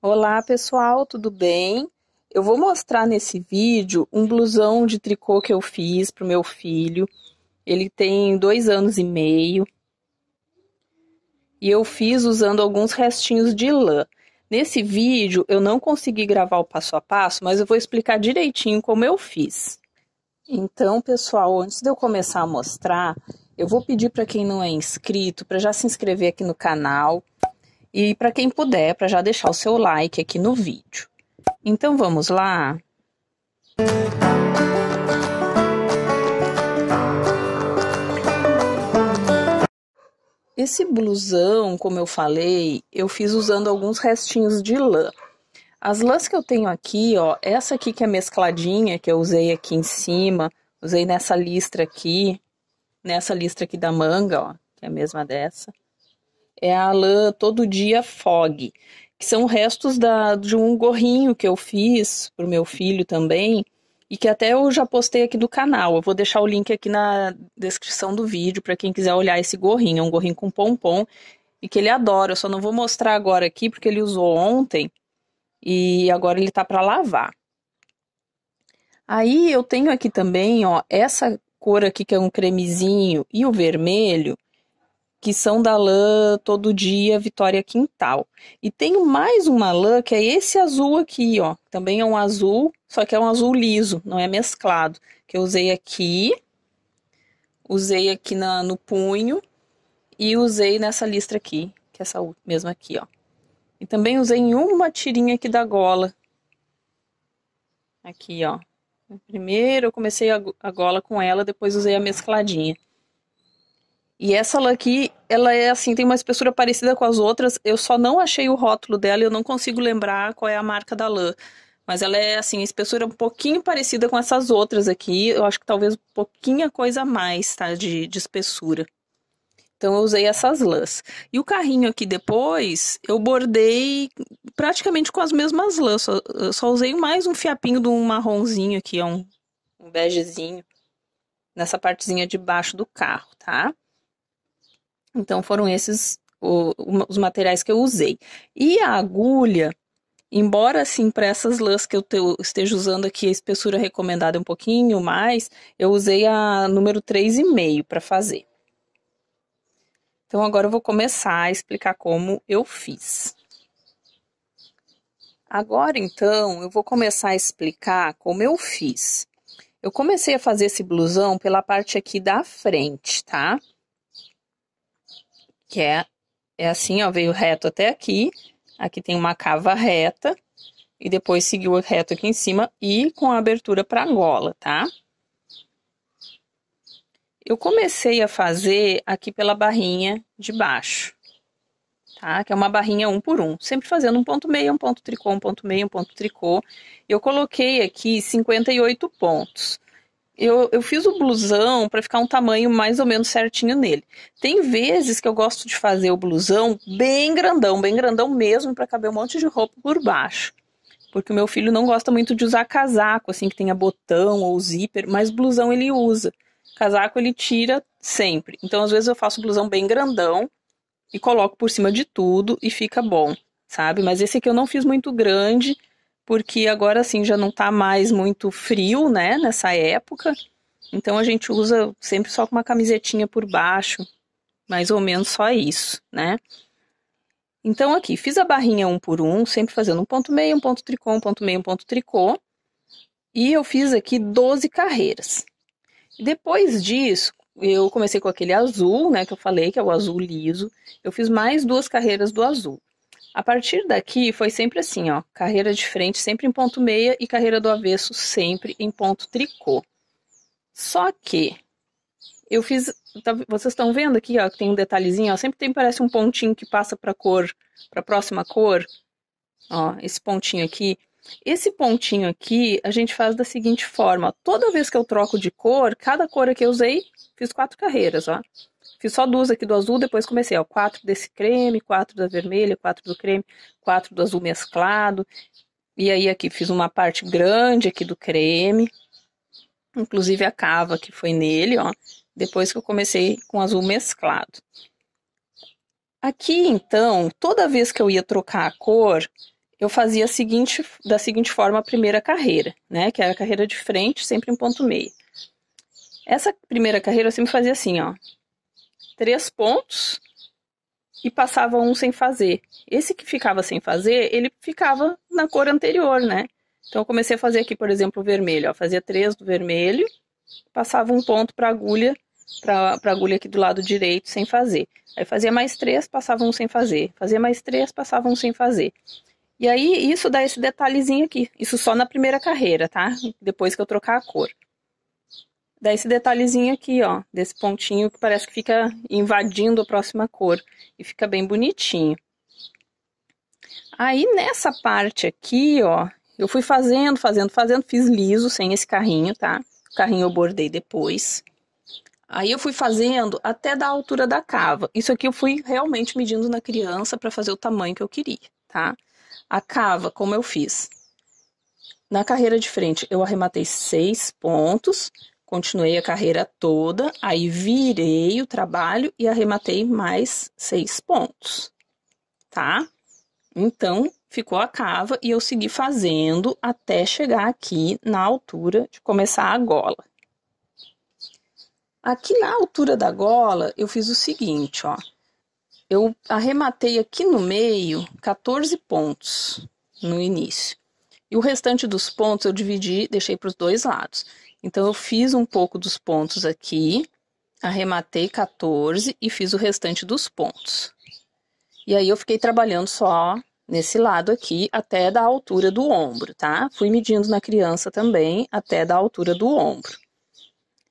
Olá pessoal, tudo bem? Eu vou mostrar nesse vídeo um blusão de tricô que eu fiz para o meu filho. Ele tem dois anos e meio. E eu fiz usando alguns restinhos de lã. Nesse vídeo eu não consegui gravar o passo a passo, mas eu vou explicar direitinho como eu fiz. Então, pessoal, antes de eu começar a mostrar, eu vou pedir para quem não é inscrito para já se inscrever aqui no canal e para quem puder, para já deixar o seu like aqui no vídeo. Então vamos lá? Esse blusão, como eu falei, eu fiz usando alguns restinhos de lã. As lãs que eu tenho aqui, ó, essa aqui que é mescladinha, que eu usei aqui em cima, usei nessa listra aqui, nessa listra aqui da manga, ó, que é a mesma dessa é a lã todo dia fog, que são restos da, de um gorrinho que eu fiz para o meu filho também, e que até eu já postei aqui do canal. Eu vou deixar o link aqui na descrição do vídeo para quem quiser olhar esse gorrinho. É um gorrinho com pompom e que ele adora. Eu só não vou mostrar agora aqui porque ele usou ontem e agora ele tá para lavar. Aí eu tenho aqui também, ó, essa cor aqui que é um cremezinho e o vermelho que são da lã todo dia Vitória Quintal. E tenho mais uma lã que é esse azul aqui, ó. Também é um azul, só que é um azul liso, não é mesclado. Que eu usei aqui, usei aqui na, no punho e usei nessa listra aqui, que é essa mesma aqui, ó. E também usei em uma tirinha aqui da gola. Aqui, ó. Primeiro eu comecei a, a gola com ela, depois usei a mescladinha. E essa aqui ela é assim, tem uma espessura parecida com as outras. Eu só não achei o rótulo dela e eu não consigo lembrar qual é a marca da lã. Mas ela é assim, espessura um pouquinho parecida com essas outras aqui. Eu acho que talvez um pouquinho coisa a mais, tá? De, de espessura. Então eu usei essas lãs. E o carrinho aqui depois, eu bordei praticamente com as mesmas lãs. Só, só usei mais um fiapinho de um marronzinho aqui, um, um begezinho. Nessa partezinha de baixo do carro, tá? Então foram esses o, os materiais que eu usei. E a agulha, embora assim para essas lãs que eu te, esteja usando aqui a espessura é recomendada é um pouquinho mais, eu usei a número 3,5 para fazer. Então agora eu vou começar a explicar como eu fiz. Agora então eu vou começar a explicar como eu fiz. Eu comecei a fazer esse blusão pela parte aqui da frente, tá? que é, é assim, ó, veio reto até aqui, aqui tem uma cava reta, e depois seguiu reto aqui em cima e com a abertura para gola, tá? Eu comecei a fazer aqui pela barrinha de baixo, tá? Que é uma barrinha um por um, sempre fazendo um ponto meio, um ponto tricô, um ponto meio, um ponto tricô. Eu coloquei aqui 58 pontos eu, eu fiz o blusão para ficar um tamanho mais ou menos certinho nele. Tem vezes que eu gosto de fazer o blusão bem grandão, bem grandão mesmo, para caber um monte de roupa por baixo. Porque o meu filho não gosta muito de usar casaco, assim, que tenha botão ou zíper, mas blusão ele usa. Casaco ele tira sempre. Então, às vezes, eu faço blusão bem grandão e coloco por cima de tudo e fica bom, sabe? Mas esse aqui eu não fiz muito grande porque agora assim já não tá mais muito frio, né, nessa época. Então a gente usa sempre só com uma camisetinha por baixo, mais ou menos só isso, né? Então aqui fiz a barrinha um por um, sempre fazendo um ponto meio, um ponto tricô, um ponto meio, um ponto tricô. E eu fiz aqui 12 carreiras. Depois disso, eu comecei com aquele azul, né, que eu falei, que é o azul liso. Eu fiz mais duas carreiras do azul. A partir daqui foi sempre assim, ó, carreira de frente sempre em ponto meia e carreira do avesso sempre em ponto tricô. Só que eu fiz, tá, vocês estão vendo aqui, ó, que tem um detalhezinho, ó, sempre tem parece um pontinho que passa para cor, para próxima cor, ó, esse pontinho aqui. Esse pontinho aqui a gente faz da seguinte forma: toda vez que eu troco de cor, cada cor que eu usei, fiz quatro carreiras, ó. Fiz só duas aqui do azul, depois comecei, ó, quatro desse creme, quatro da vermelha, quatro do creme, quatro do azul mesclado. E aí aqui fiz uma parte grande aqui do creme, inclusive a cava que foi nele, ó, depois que eu comecei com azul mesclado. Aqui, então, toda vez que eu ia trocar a cor, eu fazia seguinte, da seguinte forma a primeira carreira, né? Que era a carreira de frente, sempre em ponto meio. Essa primeira carreira eu sempre fazia assim, ó três pontos e passava um sem fazer. Esse que ficava sem fazer, ele ficava na cor anterior, né? Então eu comecei a fazer aqui, por exemplo, o vermelho. Ó, fazia três do vermelho, passava um ponto para agulha, para agulha aqui do lado direito sem fazer. Aí fazia mais três, passava um sem fazer. Fazia mais três, passava um sem fazer. E aí isso dá esse detalhezinho aqui. Isso só na primeira carreira, tá? Depois que eu trocar a cor. Dá esse detalhezinho aqui, ó, desse pontinho que parece que fica invadindo a próxima cor. E fica bem bonitinho. Aí, nessa parte aqui, ó, eu fui fazendo, fazendo, fazendo, fiz liso, sem esse carrinho, tá? O carrinho eu bordei depois. Aí eu fui fazendo até da altura da cava. Isso aqui eu fui realmente medindo na criança para fazer o tamanho que eu queria, tá? A cava, como eu fiz? Na carreira de frente, eu arrematei seis pontos. Continuei a carreira toda, aí virei o trabalho e arrematei mais seis pontos, tá? Então, ficou a cava e eu segui fazendo até chegar aqui na altura de começar a gola. Aqui na altura da gola, eu fiz o seguinte, ó. Eu arrematei aqui no meio 14 pontos no início. E o restante dos pontos eu dividi, deixei para os dois lados. Então, eu fiz um pouco dos pontos aqui, arrematei 14 e fiz o restante dos pontos. E aí, eu fiquei trabalhando só nesse lado aqui até da altura do ombro, tá? Fui medindo na criança também até da altura do ombro.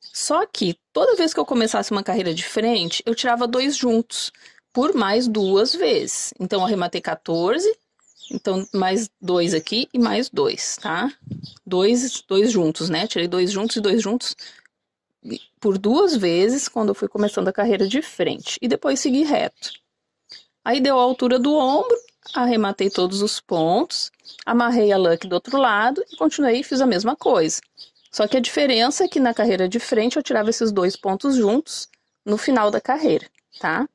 Só que toda vez que eu começasse uma carreira de frente, eu tirava dois juntos por mais duas vezes. Então, arrematei 14, então mais dois aqui e mais dois, tá? dois, dois juntos, né? Tirei dois juntos e dois juntos por duas vezes quando eu fui começando a carreira de frente e depois segui reto. Aí deu a altura do ombro, arrematei todos os pontos, amarrei a luck do outro lado e continuei e fiz a mesma coisa. Só que a diferença é que na carreira de frente eu tirava esses dois pontos juntos no final da carreira, tá?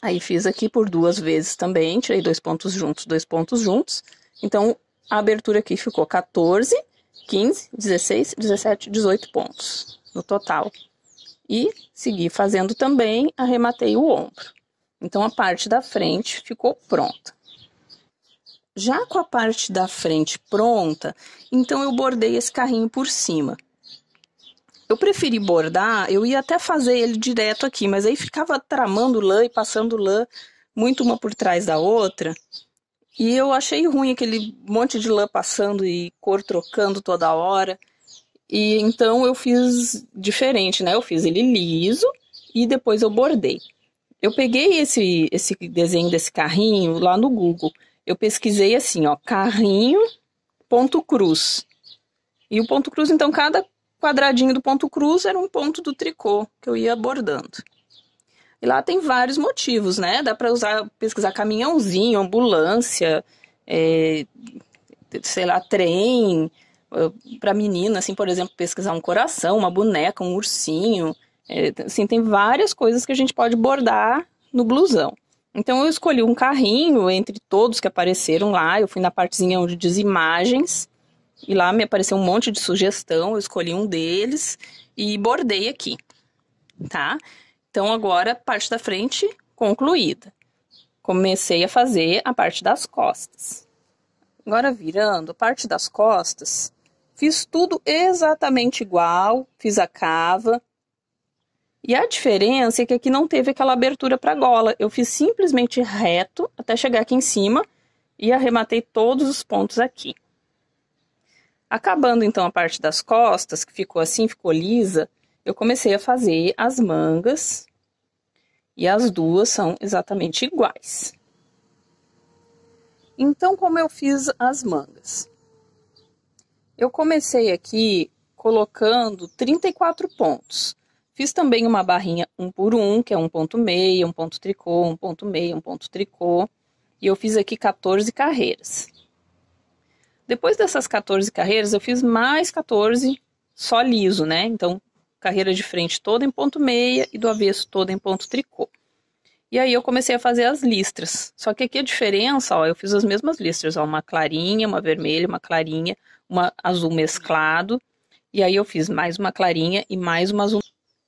Aí fiz aqui por duas vezes também, tirei dois pontos juntos, dois pontos juntos. Então a abertura aqui ficou 14, 15, 16, 17, 18 pontos no total. E segui fazendo também, arrematei o ombro. Então, a parte da frente ficou pronta. Já com a parte da frente pronta, então eu bordei esse carrinho por cima. Eu preferi bordar, eu ia até fazer ele direto aqui, mas aí ficava tramando lã e passando lã muito uma por trás da outra, e eu achei ruim aquele monte de lã passando e cor trocando toda hora. E então eu fiz diferente, né? Eu fiz ele liso e depois eu bordei. Eu peguei esse, esse desenho desse carrinho lá no Google. Eu pesquisei assim, ó, carrinho ponto cruz. E o ponto cruz, então, cada quadradinho do ponto cruz era um ponto do tricô que eu ia bordando. E lá tem vários motivos, né? Dá para usar, pesquisar caminhãozinho, ambulância, é, sei lá, trem. Para menina, assim, por exemplo, pesquisar um coração, uma boneca, um ursinho. É, assim, tem várias coisas que a gente pode bordar no blusão. Então eu escolhi um carrinho entre todos que apareceram lá. Eu fui na partezinha onde diz imagens e lá me apareceu um monte de sugestão. Eu escolhi um deles e bordei aqui, tá? Então, agora, parte da frente concluída. Comecei a fazer a parte das costas. Agora, virando, parte das costas, fiz tudo exatamente igual, fiz a cava. E a diferença é que aqui não teve aquela abertura para gola. Eu fiz simplesmente reto até chegar aqui em cima e arrematei todos os pontos aqui. Acabando então a parte das costas, que ficou assim, ficou lisa, eu comecei a fazer as mangas e as duas são exatamente iguais. Então, como eu fiz as mangas? Eu comecei aqui colocando 34 pontos. Fiz também uma barrinha um por um, que é um ponto meia, um ponto tricô, um ponto meia, um ponto tricô. E eu fiz aqui 14 carreiras. Depois dessas 14 carreiras, eu fiz mais 14 só liso, né? Então, carreira de frente toda em ponto meia e do avesso toda em ponto tricô. E aí eu comecei a fazer as listras. Só que aqui a diferença, ó, eu fiz as mesmas listras, ó, uma clarinha, uma vermelha, uma clarinha, uma azul mesclado. E aí eu fiz mais uma clarinha e mais uma azul.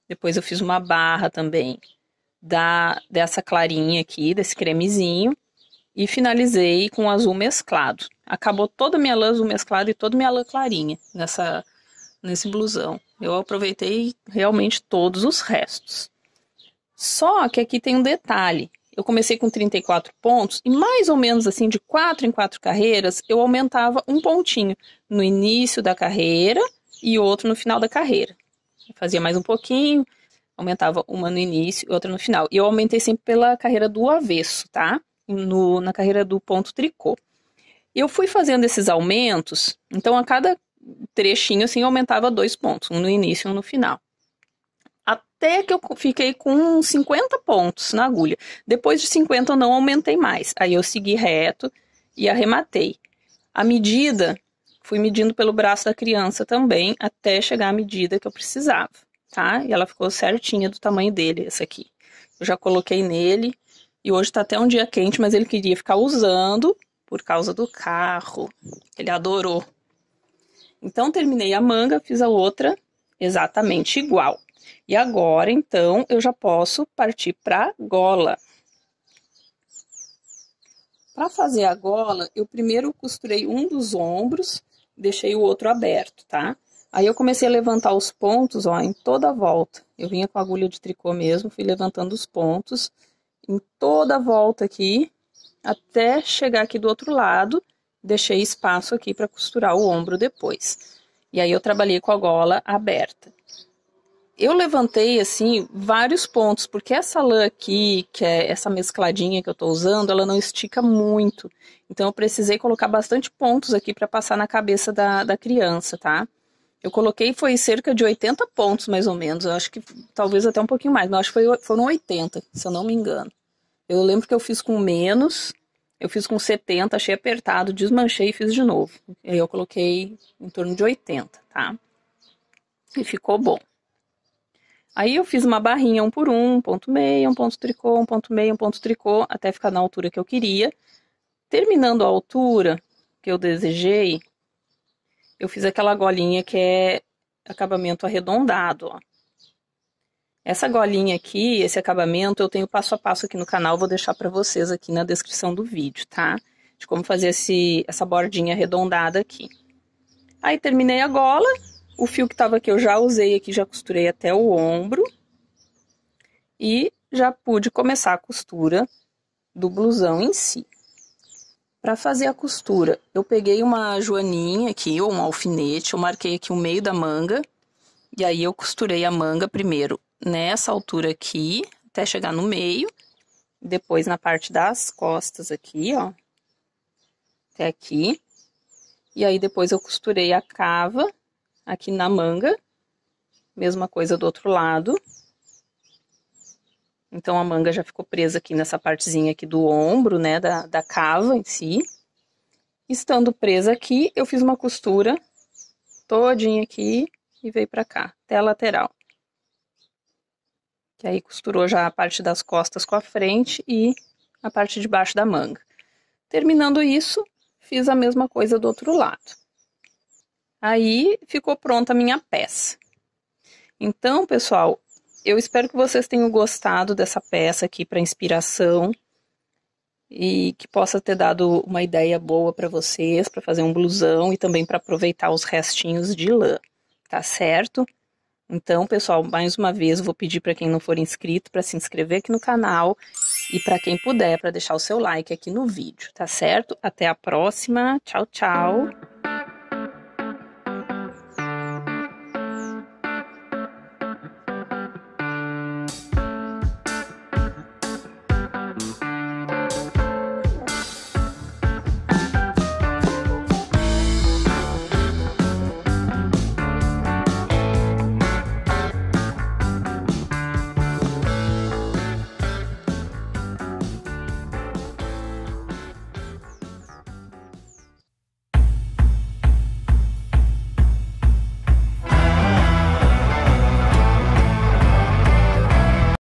Depois eu fiz uma barra também da dessa clarinha aqui, desse cremezinho, e finalizei com azul mesclado. Acabou toda a minha lã azul mesclado e toda a minha lã clarinha nessa nesse blusão. Eu aproveitei realmente todos os restos. Só que aqui tem um detalhe. Eu comecei com 34 pontos e mais ou menos assim de 4 em 4 carreiras eu aumentava um pontinho no início da carreira e outro no final da carreira. Eu fazia mais um pouquinho, aumentava uma no início e outra no final. E eu aumentei sempre pela carreira do avesso, tá? No, na carreira do ponto tricô. Eu fui fazendo esses aumentos, então a cada trechinho assim, aumentava dois pontos, um no início e um no final. Até que eu fiquei com 50 pontos na agulha. Depois de 50 eu não aumentei mais. Aí eu segui reto e arrematei. A medida, fui medindo pelo braço da criança também, até chegar à medida que eu precisava, tá? E ela ficou certinha do tamanho dele, essa aqui. Eu já coloquei nele, e hoje tá até um dia quente, mas ele queria ficar usando por causa do carro. Ele adorou. Então, terminei a manga, fiz a outra exatamente igual. E agora, então, eu já posso partir para gola. Para fazer a gola, eu primeiro costurei um dos ombros, deixei o outro aberto, tá? Aí eu comecei a levantar os pontos, ó, em toda a volta. Eu vinha com a agulha de tricô mesmo, fui levantando os pontos em toda a volta aqui, até chegar aqui do outro lado deixei espaço aqui para costurar o ombro depois. E aí eu trabalhei com a gola aberta. Eu levantei assim vários pontos, porque essa lã aqui, que é essa mescladinha que eu estou usando, ela não estica muito. Então eu precisei colocar bastante pontos aqui para passar na cabeça da, da criança, tá? Eu coloquei foi cerca de 80 pontos mais ou menos, eu acho que talvez até um pouquinho mais, mas acho que foi, foram 80, se eu não me engano. Eu lembro que eu fiz com menos, eu fiz com 70, achei apertado, desmanchei e fiz de novo. Aí eu coloquei em torno de 80, tá? E ficou bom. Aí eu fiz uma barrinha um por um, um ponto meio, um ponto tricô, um ponto meio, um ponto tricô, até ficar na altura que eu queria. Terminando a altura que eu desejei, eu fiz aquela golinha que é acabamento arredondado, ó. Essa golinha aqui, esse acabamento, eu tenho passo a passo aqui no canal, vou deixar para vocês aqui na descrição do vídeo, tá? De como fazer esse, essa bordinha arredondada aqui. Aí terminei a gola, o fio que estava aqui eu já usei aqui, já costurei até o ombro. E já pude começar a costura do blusão em si. Para fazer a costura, eu peguei uma joaninha aqui, ou um alfinete, eu marquei aqui o meio da manga. E aí, eu costurei a manga primeiro nessa altura aqui, até chegar no meio. Depois, na parte das costas aqui, ó. Até aqui. E aí, depois eu costurei a cava aqui na manga. Mesma coisa do outro lado. Então, a manga já ficou presa aqui nessa partezinha aqui do ombro, né, da, da cava em si. Estando presa aqui, eu fiz uma costura todinha aqui e veio pra cá, até a lateral que aí costurou já a parte das costas com a frente e a parte de baixo da manga. Terminando isso, fiz a mesma coisa do outro lado. Aí ficou pronta a minha peça. Então, pessoal, eu espero que vocês tenham gostado dessa peça aqui para inspiração e que possa ter dado uma ideia boa para vocês para fazer um blusão e também para aproveitar os restinhos de lã, tá certo? Então, pessoal, mais uma vez vou pedir para quem não for inscrito para se inscrever aqui no canal e para quem puder para deixar o seu like aqui no vídeo, tá certo? Até a próxima. Tchau, tchau.